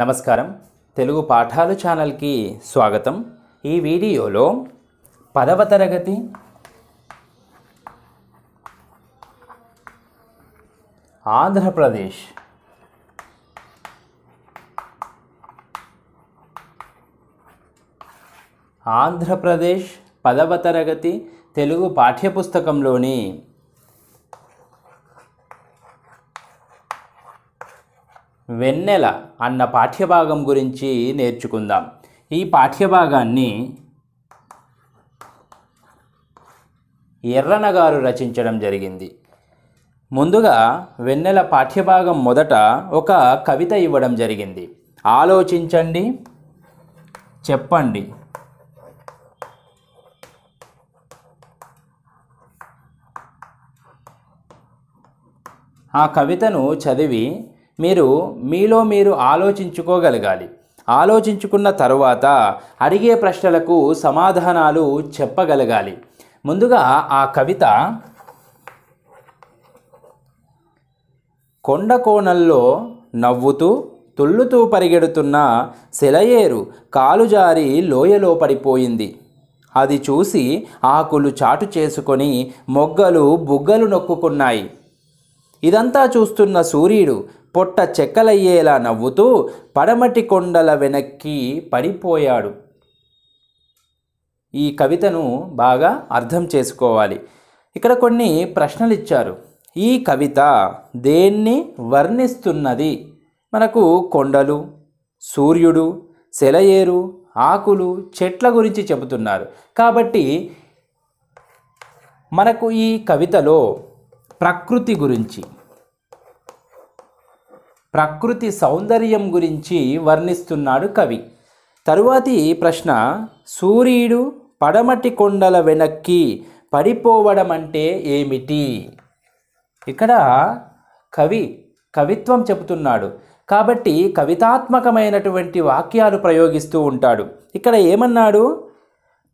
నమస్కారం తెలుగు పాఠాలు ఛానల్కి స్వాగతం ఈ వీడియోలో పదవ తరగతి ఆంధ్రప్రదేశ్ ఆంధ్రప్రదేశ్ పదవ తరగతి తెలుగు పాఠ్యపుస్తకంలోని వెన్నెల అన్న పాఠ్యభాగం గురించి నేర్చుకుందాం ఈ పాఠ్యభాగాన్ని ఎర్రన గారు రచించడం జరిగింది ముందుగా వెన్నెల పాఠ్యభాగం మొదట ఒక కవిత ఇవ్వడం జరిగింది ఆలోచించండి చెప్పండి ఆ కవితను చదివి మీరు మీలో మీరు ఆలోచించుకోగలగాలి ఆలోచించుకున్న తరువాత అడిగే ప్రశ్నలకు సమాధానాలు చెప్పగలగాలి ముందుగా ఆ కవిత కొండ కోణల్లో నవ్వుతూ తుళ్ళుతూ పరిగెడుతున్న కాలు కాలుజారి లోయలో పడిపోయింది అది చూసి ఆకులు చాటు చేసుకొని మొగ్గలు బుగ్గలు నొక్కుకున్నాయి ఇదంతా చూస్తున్న సూర్యుడు పొట్ట చెక్కలయ్యేలా నవ్వుతూ పడమటి కొండల వెనక్కి పడిపోయాడు ఈ కవితను బాగా అర్థం చేసుకోవాలి ఇక్కడ కొన్ని ప్రశ్నలు ఇచ్చారు ఈ కవిత దేన్ని వర్ణిస్తున్నది మనకు కొండలు సూర్యుడు సెలయేరు ఆకులు చెట్ల గురించి చెబుతున్నారు కాబట్టి మనకు ఈ కవితలో ప్రకృతి గురించి ప్రకృతి సౌందర్యం గురించి వర్ణిస్తున్నాడు కవి తరువాతి ప్రశ్న సూర్యుడు పడమటి కొండల వెనక్కి పడిపోవడం అంటే ఏమిటి ఇక్కడ కవి కవిత్వం చెబుతున్నాడు కాబట్టి కవితాత్మకమైనటువంటి వాక్యాలు ప్రయోగిస్తూ ఉంటాడు ఇక్కడ ఏమన్నాడు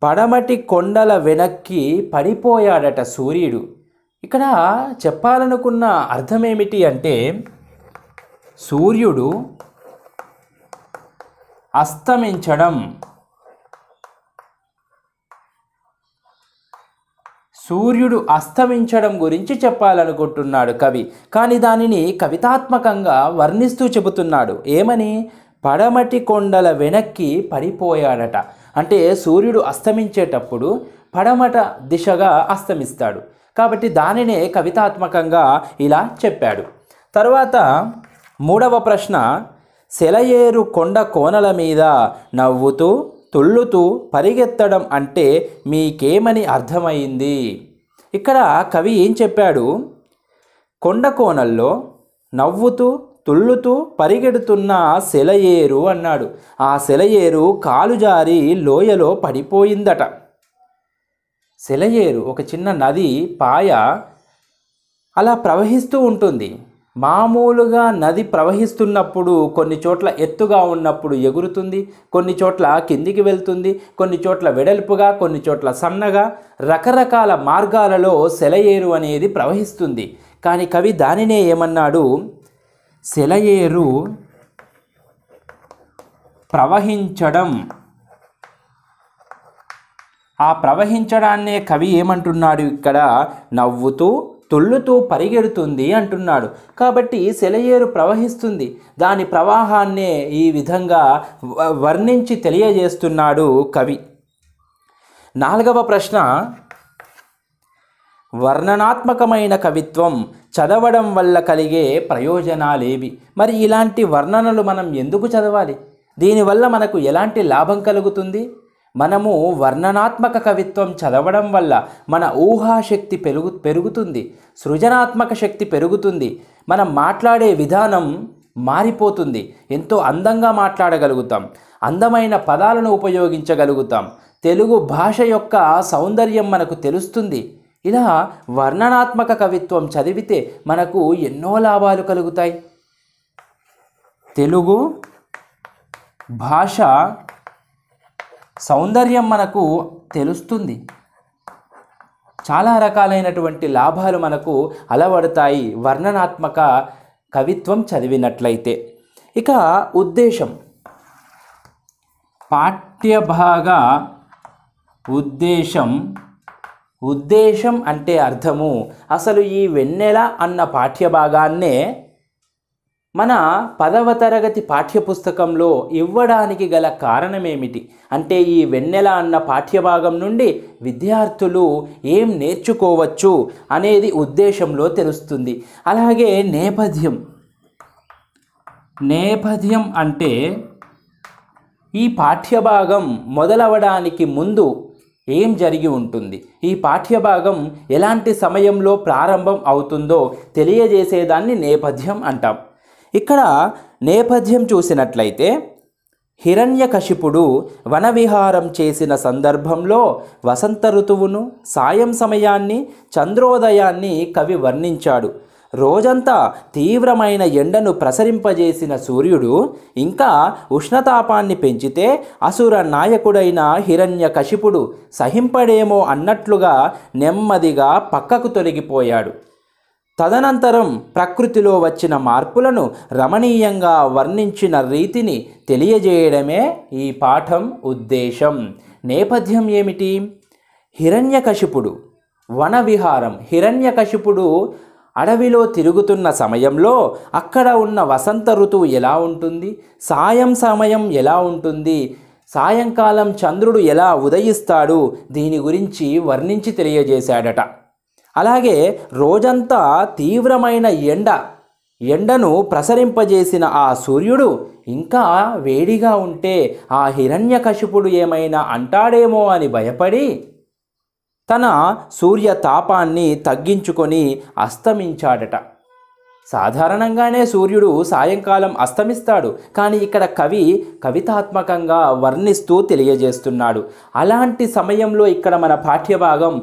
పడమటి కొండల వెనక్కి పడిపోయాడట సూర్యుడు ఇక్కడ చెప్పాలనుకున్న అర్థమేమిటి అంటే సూర్యుడు అస్తమించడం సూర్యుడు అస్తమించడం గురించి చెప్పాలనుకుంటున్నాడు కవి కానీ దానిని కవితాత్మకంగా వర్ణిస్తూ చెబుతున్నాడు ఏమని పడమటి కొండల వెనక్కి పడిపోయాడట అంటే సూర్యుడు అస్తమించేటప్పుడు పడమట దిశగా అస్తమిస్తాడు కాబట్టి దానినే కవితాత్మకంగా ఇలా చెప్పాడు తర్వాత మూడవ ప్రశ్న సెలయేరు కొండ కోనల మీద నవ్వుతూ తుళ్ళుతూ పరిగెత్తడం అంటే మీకేమని అర్థమైంది ఇక్కడ కవి ఏం చెప్పాడు కొండ కోనల్లో నవ్వుతూ తుళ్ళుతూ పరిగెడుతున్న సెలయేరు అన్నాడు ఆ సెలయేరు కాలు జారి లోయలో పడిపోయిందట సెలయేరు ఒక చిన్న నది పాయ అలా ప్రవహిస్తూ ఉంటుంది మామూలుగా నది ప్రవహిస్తున్నప్పుడు కొన్ని చోట్ల ఎత్తుగా ఉన్నప్పుడు ఎగురుతుంది కొన్ని చోట్ల కిందికి వెళ్తుంది కొన్ని చోట్ల వెడల్పుగా కొన్ని చోట్ల సన్నగా రకరకాల మార్గాలలో సెలయేరు అనేది ప్రవహిస్తుంది కానీ కవి దానినే ఏమన్నాడు సెలయేరు ప్రవహించడం ఆ ప్రవహించడాన్నే కవి ఏమంటున్నాడు ఇక్కడ నవ్వుతూ తొల్లుతూ పరిగెడుతుంది అంటున్నాడు కాబట్టి సెలయేరు ప్రవహిస్తుంది దాని ప్రవాహాన్నే ఈ విధంగా వర్ణించి తెలియజేస్తున్నాడు కవి నాలుగవ ప్రశ్న వర్ణనాత్మకమైన కవిత్వం చదవడం వల్ల కలిగే ప్రయోజనాలేవి మరి ఇలాంటి వర్ణనలు మనం ఎందుకు చదవాలి దీనివల్ల మనకు ఎలాంటి లాభం కలుగుతుంది మనము వర్ణనాత్మక కవిత్వం చదవడం వల్ల మన ఊహాశక్తి పెరుగు పెరుగుతుంది సృజనాత్మక శక్తి పెరుగుతుంది మనం మాట్లాడే విధానం మారిపోతుంది ఎంతో అందంగా మాట్లాడగలుగుతాం అందమైన పదాలను ఉపయోగించగలుగుతాం తెలుగు భాష యొక్క సౌందర్యం మనకు తెలుస్తుంది ఇలా వర్ణనాత్మక కవిత్వం చదివితే మనకు ఎన్నో లాభాలు కలుగుతాయి తెలుగు భాష సౌందర్యం మనకు తెలుస్తుంది చాలా రకాలైనటువంటి లాభాలు మనకు అలవడతాయి వర్ణనాత్మక కవిత్వం చదివినట్లయితే ఇక ఉద్దేశం పాఠ్యభాగ ఉద్దేశం ఉద్దేశం అంటే అర్థము అసలు ఈ వెన్నెల అన్న పాఠ్యభాగాన్నే మన పదవ తరగతి పాఠ్యపుస్తకంలో ఇవ్వడానికి గల కారణమేమిటి అంటే ఈ వెన్నెల అన్న పాఠ్యభాగం నుండి విద్యార్థులు ఏం నేర్చుకోవచ్చు అనేది ఉద్దేశంలో తెలుస్తుంది అలాగే నేపథ్యం నేపథ్యం అంటే ఈ పాఠ్యభాగం మొదలవడానికి ముందు ఏం జరిగి ఉంటుంది ఈ పాఠ్యభాగం ఎలాంటి సమయంలో ప్రారంభం అవుతుందో తెలియజేసేదాన్ని నేపథ్యం అంటాం ఇక్కడ నేపథ్యం చూసినట్లయితే హిరణ్యకశిపుడు వనవిహారం చేసిన సందర్భంలో వసంత ఋతువును సాయం సమయాన్ని చంద్రోదయాన్ని కవి వర్ణించాడు రోజంతా తీవ్రమైన ఎండను ప్రసరింపజేసిన సూర్యుడు ఇంకా ఉష్ణతాపాన్ని పెంచితే అసుర నాయకుడైన హిరణ్యకశిపుడు సహింపడేమో అన్నట్లుగా నెమ్మదిగా పక్కకు తొలగిపోయాడు తదనంతరం ప్రకృతిలో వచ్చిన మార్పులను రమణీయంగా వర్ణించిన రీతిని తెలియజేయడమే ఈ పాఠం ఉద్దేశం నేపథ్యం ఏమిటి హిరణ్యకశిపుడు వనవిహారం హిరణ్యకశిపుడు అడవిలో తిరుగుతున్న సమయంలో అక్కడ ఉన్న వసంత ఋతువు ఎలా ఉంటుంది సాయం సమయం ఎలా ఉంటుంది సాయంకాలం చంద్రుడు ఎలా ఉదయిస్తాడు దీని గురించి వర్ణించి తెలియజేశాడట అలాగే రోజంతా తీవ్రమైన ఎండ ఎండను ప్రసరింపజేసిన ఆ సూర్యుడు ఇంకా వేడిగా ఉంటే ఆ హిరణ్యకశిపుడు ఏమైనా అంటాడేమో అని భయపడి తన సూర్య తాపాన్ని తగ్గించుకొని అస్తమించాడట సాధారణంగానే సూర్యుడు సాయంకాలం అస్తమిస్తాడు కానీ ఇక్కడ కవి కవితాత్మకంగా వర్ణిస్తూ తెలియజేస్తున్నాడు అలాంటి సమయంలో ఇక్కడ మన పాఠ్యభాగం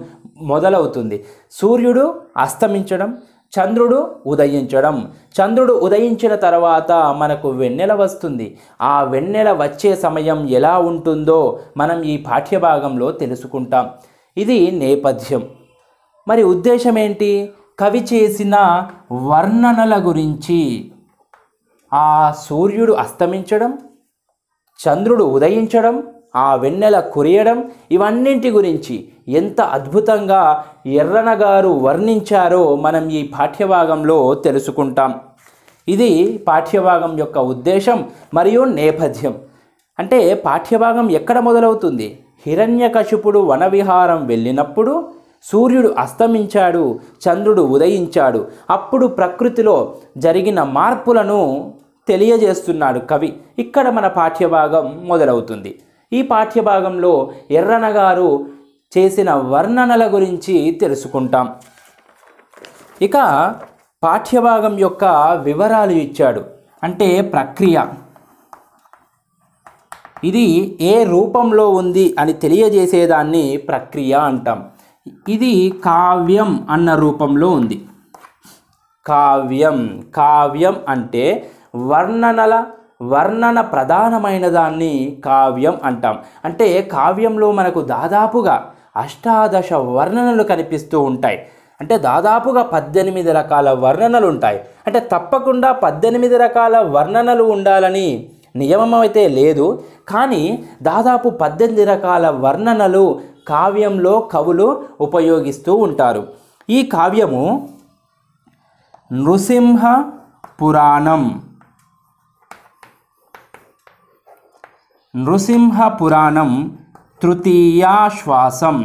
మొదలవుతుంది సూర్యుడు అస్తమించడం చంద్రుడు ఉదయించడం చంద్రుడు ఉదయించిన తర్వాత మనకు వెన్నెల వస్తుంది ఆ వెన్నెల వచ్చే సమయం ఎలా ఉంటుందో మనం ఈ పాఠ్యభాగంలో తెలుసుకుంటాం ఇది నేపథ్యం మరి ఉద్దేశం ఏంటి కవి చేసిన వర్ణనల గురించి ఆ సూర్యుడు అస్తమించడం చంద్రుడు ఉదయించడం ఆ వెన్నెల కురియడం ఇవన్నింటి గురించి ఎంత అద్భుతంగా ఎర్రనగారు వర్ణించారో మనం ఈ పాఠ్యభాగంలో తెలుసుకుంటాం ఇది పాఠ్యభాగం యొక్క ఉద్దేశం మరియు నేపథ్యం అంటే పాఠ్యభాగం ఎక్కడ మొదలవుతుంది హిరణ్యకశిపుడు వనవిహారం వెళ్ళినప్పుడు సూర్యుడు అస్తమించాడు చంద్రుడు ఉదయించాడు అప్పుడు ప్రకృతిలో జరిగిన మార్పులను తెలియజేస్తున్నాడు కవి ఇక్కడ మన పాఠ్యభాగం మొదలవుతుంది ఈ పాఠ్యభాగంలో ఎర్రనగారు చేసిన వర్ణనల గురించి తెలుసుకుంటాం ఇక పాఠ్యభాగం యొక్క వివరాలు ఇచ్చాడు అంటే ప్రక్రియ ఇది ఏ రూపంలో ఉంది అని తెలియజేసేదాన్ని ప్రక్రియ అంటాం ఇది కావ్యం అన్న రూపంలో ఉంది కావ్యం కావ్యం అంటే వర్ణనల వర్ణన ప్రధానమైన దాన్ని కావ్యం అంటాం అంటే కావ్యంలో మనకు దాదాపుగా అష్టాదశ వర్ణనలు కనిపిస్తూ ఉంటాయి అంటే దాదాపుగా పద్దెనిమిది రకాల వర్ణనలు ఉంటాయి అంటే తప్పకుండా పద్దెనిమిది రకాల వర్ణనలు ఉండాలని నియమం అయితే లేదు కానీ దాదాపు పద్దెనిమిది రకాల వర్ణనలు కావ్యంలో కవులు ఉపయోగిస్తూ ఉంటారు ఈ కావ్యము నృసింహ పురాణం నృసింహ పురాణం తృతీయాశ్వాసం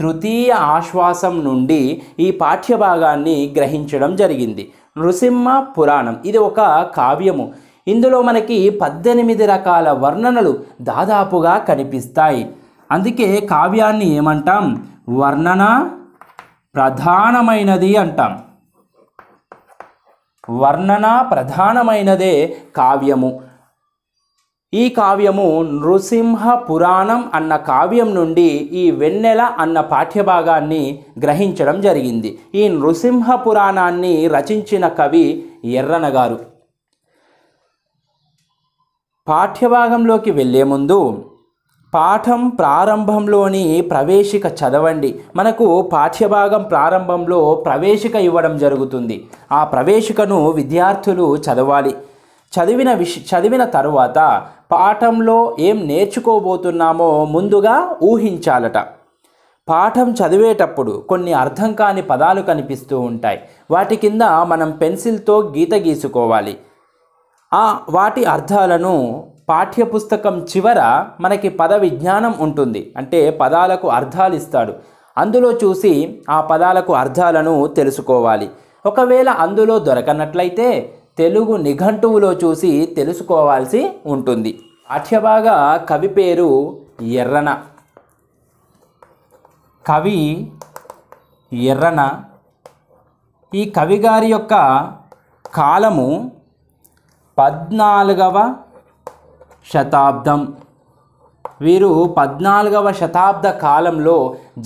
తృతీయ ఆశ్వాసం నుండి ఈ పాఠ్యభాగాన్ని గ్రహించడం జరిగింది నృసింహ పురాణం ఇది ఒక కావ్యము ఇందులో మనకి పద్దెనిమిది రకాల వర్ణనలు దాదాపుగా కనిపిస్తాయి అందుకే కావ్యాన్ని ఏమంటాం వర్ణన ప్రధానమైనది అంటాం వర్ణన ప్రధానమైనదే కావ్యము ఈ కావ్యము నృసింహ పురాణం అన్న కావ్యం నుండి ఈ వెన్నెల అన్న పాఠ్యభాగాన్ని గ్రహించడం జరిగింది ఈ నృసింహ పురాణాన్ని రచించిన కవి ఎర్రనగారు పాఠ్యభాగంలోకి వెళ్ళే ముందు పాఠం ప్రారంభంలోని ప్రవేశిక చదవండి మనకు పాఠ్యభాగం ప్రారంభంలో ప్రవేశిక ఇవ్వడం జరుగుతుంది ఆ ప్రవేశికను విద్యార్థులు చదవాలి చదివిన విష చదివిన తరువాత పాఠంలో ఏం నేర్చుకోబోతున్నామో ముందుగా ఊహించాలట పాఠం చదివేటప్పుడు కొన్ని అర్థం కాని పదాలు కనిపిస్తూ ఉంటాయి వాటి కింద మనం పెన్సిల్తో గీత గీసుకోవాలి ఆ వాటి అర్థాలను పాఠ్యపుస్తకం చివర మనకి పద విజ్ఞానం ఉంటుంది అంటే పదాలకు అర్థాలు ఇస్తాడు అందులో చూసి ఆ పదాలకు అర్థాలను తెలుసుకోవాలి ఒకవేళ అందులో దొరకనట్లయితే తెలుగు నిఘంటువులో చూసి తెలుసుకోవాల్సి ఉంటుంది పాఠ్యభాగ కవి పేరు ఎర్రన కవి ఎర్రన ఈ కవిగారి యొక్క కాలము పద్నాలుగవ శతాబ్దం వీరు పద్నాలుగవ శతాబ్ద కాలంలో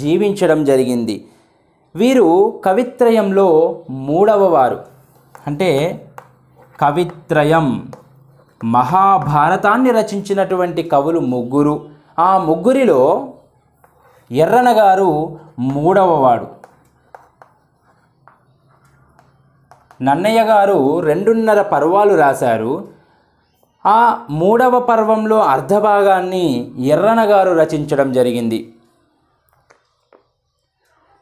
జీవించడం జరిగింది వీరు కవిత్రయంలో మూడవ వారు అంటే కవిత్రయం మహాభారతాన్ని రచించినటువంటి కవులు ముగ్గురు ఆ ముగ్గురిలో ఎర్రనగారు మూడవవాడు నన్నయ్య గారు రెండున్నర పర్వాలు రాశారు ఆ మూడవ పర్వంలో అర్ధభాగాన్ని ఎర్రనగారు రచించడం జరిగింది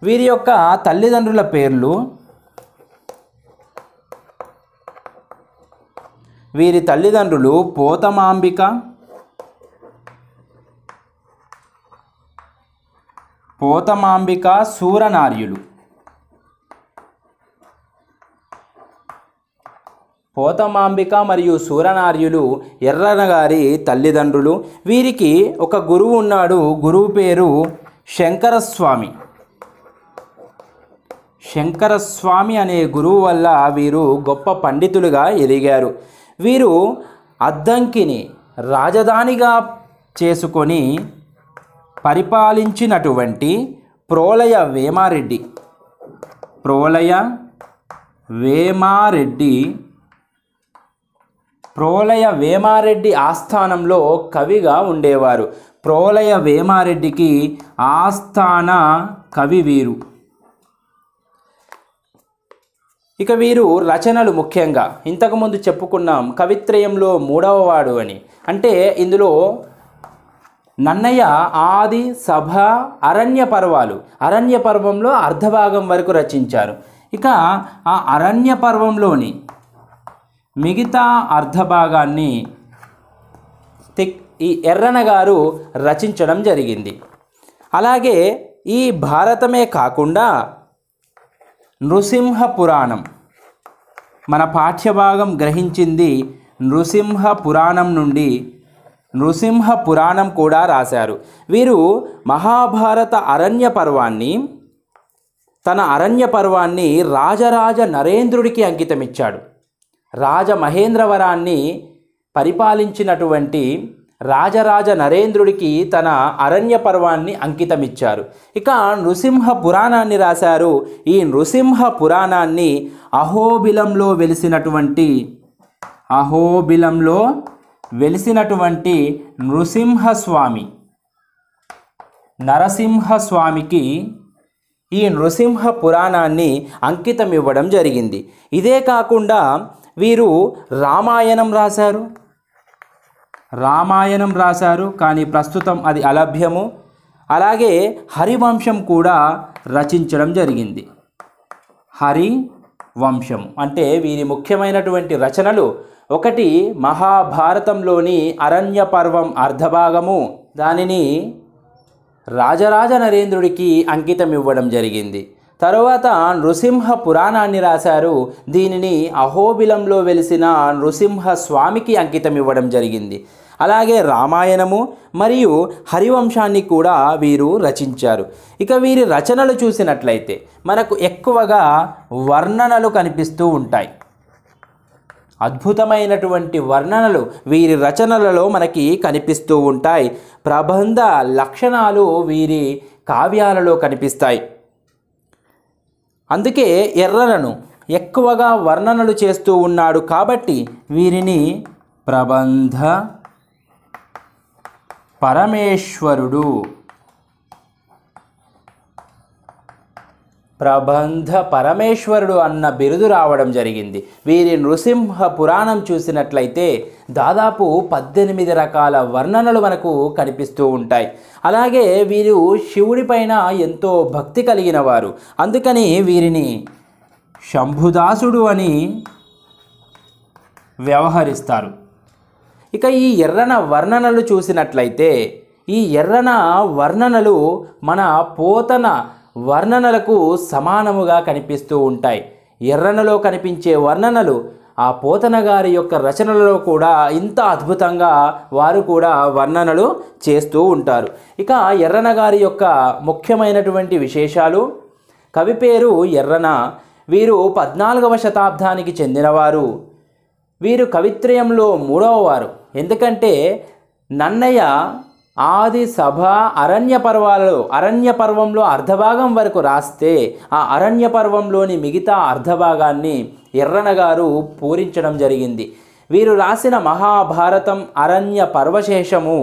వీరి యొక్క తల్లిదండ్రుల పేర్లు వీరి తల్లిదండ్రులు పోతమాంబిక పోతమాంబిక సూరనార్యులు పోతమాంబిక మరియు సూరనార్యులు ఎర్రనగారి తల్లిదండ్రులు వీరికి ఒక గురువు ఉన్నాడు గురువు పేరు శంకరస్వామి శంకరస్వామి అనే గురువు వల్ల వీరు గొప్ప పండితులుగా ఎదిగారు వీరు అద్దంకిని రాజధానిగా చేసుకొని పరిపాలించినటువంటి ప్రోలయ వేమారెడ్డి ప్రోలయ వేమారెడ్డి ప్రోలయ వేమారెడ్డి ఆస్థానంలో కవిగా ఉండేవారు ప్రోలయ వేమారెడ్డికి ఆస్థాన కవి వీరు ఇక వీరు రచనలు ముఖ్యంగా ఇంతకుముందు చెప్పుకున్నాం కవిత్రయంలో మూడవ వాడు అని అంటే ఇందులో నన్నయ్య ఆది సభ అరణ్య పర్వాలు అరణ్య పర్వంలో అర్ధభాగం వరకు రచించారు ఇక ఆ అరణ్య పర్వంలోని మిగతా అర్ధభాగాన్ని ఈ ఎర్రన గారు రచించడం జరిగింది అలాగే ఈ భారతమే కాకుండా నృసింహ పురాణం మన పాఠ్యభాగం గ్రహించింది నృసింహ పురాణం నుండి నృసింహ పురాణం కూడా రాశారు వీరు మహాభారత అరణ్య పర్వాన్ని తన అరణ్య పర్వాన్ని రాజరాజ నరేంద్రుడికి అంకితమిచ్చాడు రాజ మహేంద్రవరాన్ని పరిపాలించినటువంటి రాజరాజ నరేంద్రుడికి తన అరణ్య పర్వాన్ని అంకితమిచ్చారు ఇక నృసింహ పురాణాన్ని రాశారు ఈ నృసింహ పురాణాన్ని అహోబిలంలో వెలిసినటువంటి అహోబిలంలో వెలిసినటువంటి నృసింహస్వామి నరసింహస్వామికి ఈ నృసింహ పురాణాన్ని అంకితం ఇవ్వడం జరిగింది ఇదే కాకుండా వీరు రామాయణం రాశారు రామాయణం రాశారు కానీ ప్రస్తుతం అది అలభ్యము అలాగే హరివంశం కూడా రచించడం జరిగింది హరి వంశం అంటే వీరి ముఖ్యమైనటువంటి రచనలు ఒకటి మహాభారతంలోని అరణ్య పర్వం అర్ధభాగము దానిని రాజరాజ నరేంద్రుడికి అంకితం ఇవ్వడం జరిగింది తరువాత నృసింహ పురాణాన్ని రాశారు దీనిని అహోబిలంలో వెలిసిన నృసింహ స్వామికి అంకితం ఇవ్వడం జరిగింది అలాగే రామాయణము మరియు హరివంశాన్ని కూడా వీరు రచించారు ఇక వీరి రచనలు చూసినట్లయితే మనకు ఎక్కువగా వర్ణనలు కనిపిస్తూ ఉంటాయి అద్భుతమైనటువంటి వర్ణనలు వీరి రచనలలో మనకి కనిపిస్తూ ఉంటాయి ప్రబంధ లక్షణాలు వీరి కావ్యాలలో కనిపిస్తాయి అందుకే ఎర్రలను ఎక్కువగా వర్ణనలు చేస్తూ ఉన్నాడు కాబట్టి వీరిని ప్రబంధ పరమేశ్వరుడు ప్రబంధ పరమేశ్వరుడు అన్న బిరుదు రావడం జరిగింది వీరి నృసింహ పురాణం చూసినట్లయితే దాదాపు పద్దెనిమిది రకాల వర్ణనలు మనకు కనిపిస్తూ ఉంటాయి అలాగే వీరు శివుడిపైన ఎంతో భక్తి కలిగిన వారు అందుకని వీరిని శంభుదాసుడు అని వ్యవహరిస్తారు ఇక ఈ ఎర్రన వర్ణనలు చూసినట్లయితే ఈ ఎర్రన వర్ణనలు మన పోతన వర్ణనలకు సమానముగా కనిపిస్తూ ఉంటాయి ఎర్రనలో కనిపించే వర్ణనలు ఆ పోతన గారి యొక్క రచనలలో కూడా ఇంత అద్భుతంగా వారు కూడా వర్ణనలు చేస్తూ ఉంటారు ఇక ఎర్రన గారి యొక్క ముఖ్యమైనటువంటి విశేషాలు కవి పేరు ఎర్రన వీరు పద్నాలుగవ శతాబ్దానికి చెందినవారు వీరు కవిత్రయంలో మూడవ వారు ఎందుకంటే నన్నయ్య ఆది సభ అరణ్య పర్వాలలో అరణ్య పర్వంలో అర్ధభాగం వరకు రాస్తే ఆ అరణ్య పర్వంలోని మిగతా అర్ధభాగాన్ని ఎర్రనగారు పూరించడం జరిగింది వీరు రాసిన మహాభారతం అరణ్య పర్వశేషము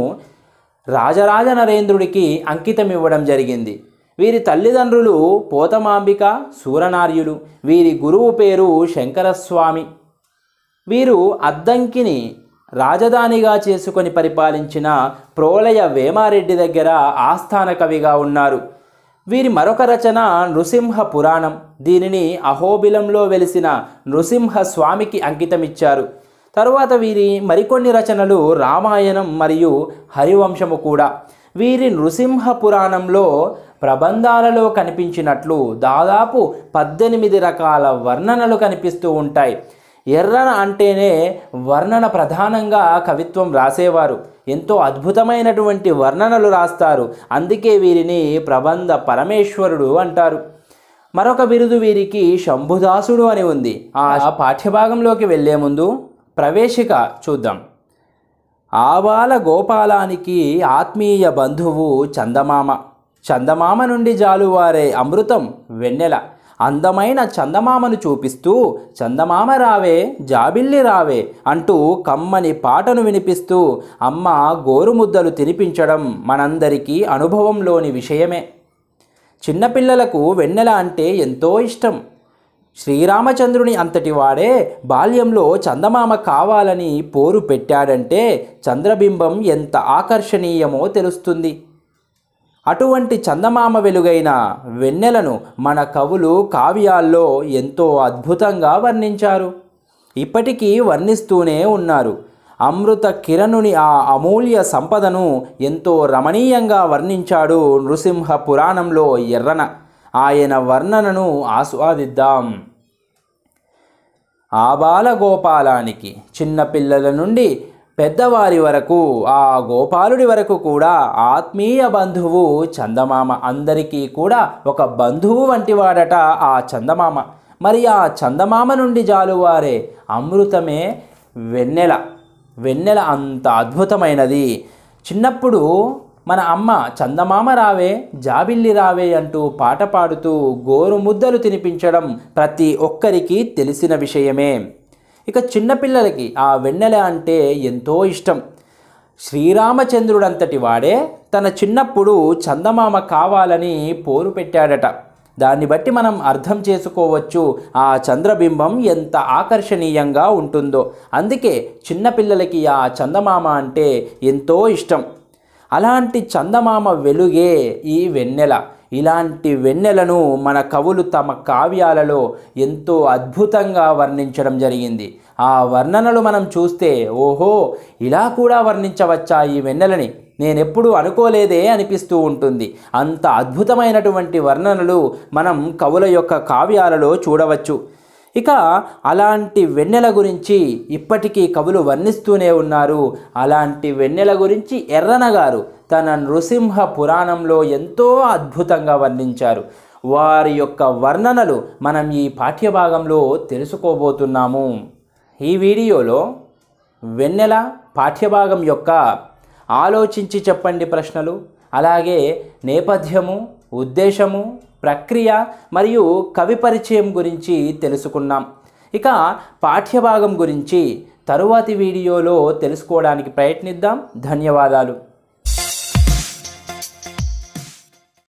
రాజరాజ నరేంద్రుడికి అంకితం ఇవ్వడం జరిగింది వీరి తల్లిదండ్రులు పోతమాంబిక సూరనార్యులు వీరి గురువు పేరు శంకరస్వామి వీరు అద్దంకిని రాజధానిగా చేసుకొని పరిపాలించిన ప్రోలయ వేమారెడ్డి దగ్గర ఆస్థాన కవిగా ఉన్నారు వీరి మరొక రచన నృసింహ పురాణం దీనిని అహోబిలంలో వెలిసిన నృసింహ స్వామికి అంకితమిచ్చారు తరువాత వీరి మరికొన్ని రచనలు రామాయణం మరియు హరివంశము కూడా వీరి నృసింహ పురాణంలో ప్రబంధాలలో కనిపించినట్లు దాదాపు పద్దెనిమిది రకాల వర్ణనలు కనిపిస్తూ ఉంటాయి ఎర్రన అంటేనే వర్ణన ప్రధానంగా కవిత్వం రాసేవారు ఎంతో అద్భుతమైనటువంటి వర్ణనలు రాస్తారు అందుకే వీరిని ప్రబంధ పరమేశ్వరుడు అంటారు మరొక బిరుదు వీరికి శంభుదాసుడు అని ఉంది ఆ పాఠ్యభాగంలోకి వెళ్లే ముందు ప్రవేశిక చూద్దాం ఆవాల గోపాలానికి ఆత్మీయ బంధువు చందమామ చందమామ నుండి జాలువారే అమృతం వెన్నెల అందమైన చందమామను చూపిస్తూ చందమామ రావే జాబిల్లి రావే అంటూ కమ్మని పాటను వినిపిస్తూ అమ్మ గోరుముద్దలు తినిపించడం మనందరికీ అనుభవంలోని విషయమే చిన్నపిల్లలకు వెన్నెల అంటే ఎంతో ఇష్టం శ్రీరామచంద్రుని అంతటి వాడే బాల్యంలో చందమామ కావాలని పోరు పెట్టాడంటే చంద్రబింబం ఎంత ఆకర్షణీయమో తెలుస్తుంది అటువంటి చందమామ వెలుగైన వెన్నెలను మన కవులు కావ్యాల్లో ఎంతో అద్భుతంగా వర్ణించారు ఇప్పటికీ వర్ణిస్తూనే ఉన్నారు అమృత కిరణుని ఆ అమూల్య సంపదను ఎంతో రమణీయంగా వర్ణించాడు నృసింహ పురాణంలో ఎర్రన ఆయన వర్ణనను ఆస్వాదిద్దాం ఆబాల గోపాలానికి చిన్నపిల్లల నుండి పెద్దవారి వరకు ఆ గోపాలుడి వరకు కూడా ఆత్మీయ బంధువు చందమామ అందరికీ కూడా ఒక బంధువు వంటివాడట ఆ చందమామ మరి ఆ చందమామ నుండి జాలువారే అమృతమే వెన్నెల వెన్నెల అంత అద్భుతమైనది చిన్నప్పుడు మన అమ్మ చందమామ రావే జాబిల్లి రావే అంటూ పాట పాడుతూ గోరు ముద్దలు తినిపించడం ప్రతి ఒక్కరికి తెలిసిన విషయమే ఇక చిన్నపిల్లలకి ఆ వెన్నెల అంటే ఎంతో ఇష్టం శ్రీరామచంద్రుడంతటి వాడే తన చిన్నప్పుడు చందమామ కావాలని పోరు పెట్టాడట దాన్ని బట్టి మనం అర్థం చేసుకోవచ్చు ఆ చంద్రబింబం ఎంత ఆకర్షణీయంగా ఉంటుందో అందుకే చిన్నపిల్లలకి ఆ చందమామ అంటే ఎంతో ఇష్టం అలాంటి చందమామ వెలుగే ఈ వెన్నెల ఇలాంటి వెన్నెలను మన కవులు తమ కావ్యాలలో ఎంతో అద్భుతంగా వర్ణించడం జరిగింది ఆ వర్ణనలు మనం చూస్తే ఓహో ఇలా కూడా వర్ణించవచ్చా ఈ వెన్నెలని నేనెప్పుడు అనుకోలేదే అనిపిస్తూ ఉంటుంది అంత అద్భుతమైనటువంటి వర్ణనలు మనం కవుల యొక్క కావ్యాలలో చూడవచ్చు ఇక అలాంటి వెన్నెల గురించి ఇప్పటికీ కవులు వర్ణిస్తూనే ఉన్నారు అలాంటి వెన్నెల గురించి ఎర్రనగారు తన నృసింహ పురాణంలో ఎంతో అద్భుతంగా వర్ణించారు వారి యొక్క వర్ణనలు మనం ఈ పాఠ్యభాగంలో తెలుసుకోబోతున్నాము ఈ వీడియోలో వెన్నెల పాఠ్యభాగం యొక్క ఆలోచించి చెప్పండి ప్రశ్నలు అలాగే నేపథ్యము ఉద్దేశము ప్రక్రియ మరియు కవి పరిచయం గురించి తెలుసుకున్నాం ఇక పాఠ్యభాగం గురించి తరువాతి వీడియోలో తెలుసుకోవడానికి ప్రయత్నిద్దాం ధన్యవాదాలు